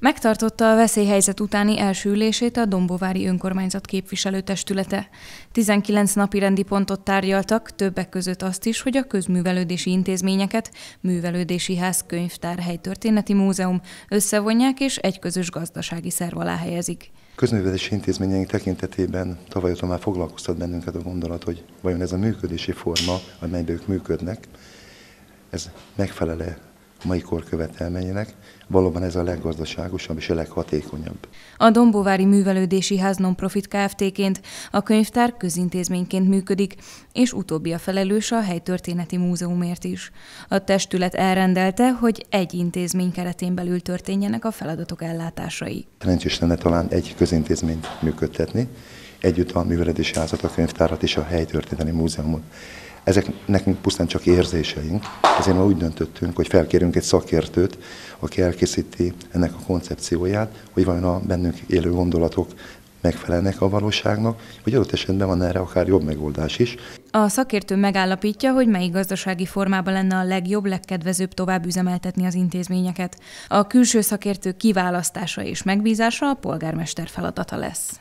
Megtartotta a veszélyhelyzet utáni első ülését a Dombovári Önkormányzat képviselőtestülete. 19 napi rendi pontot tárgyaltak, többek között azt is, hogy a közművelődési intézményeket, művelődési ház, könyvtár, helytörténeti múzeum összevonják és egy közös gazdasági szerv alá helyezik. Közművelési intézményeink tekintetében tavaly óta már foglalkoztat bennünket a gondolat, hogy vajon ez a működési forma, amelyben ők működnek, ez megfelele mai kor követelményének, valóban ez a leggazdaságosabb és a leghatékonyabb. A Dombóvári Művelődési Ház Nonprofit Kft-ként a könyvtár közintézményként működik, és utóbbi a felelős a helytörténeti múzeumért is. A testület elrendelte, hogy egy intézmény keretén belül történjenek a feladatok ellátásai. Szerencsés lenne talán egy közintézményt működtetni, együtt a művelődési házat, a könyvtárat és a helytörténeti múzeumot. Ezek nekünk pusztán csak érzéseink, ezért mi úgy döntöttünk, hogy felkérünk egy szakértőt, aki elkészíti ennek a koncepcióját, hogy vajon a bennünk élő gondolatok megfelelnek a valóságnak, vagy adott esetben van erre akár jobb megoldás is. A szakértő megállapítja, hogy melyik gazdasági formában lenne a legjobb, legkedvezőbb tovább üzemeltetni az intézményeket. A külső szakértő kiválasztása és megbízása a polgármester feladata lesz.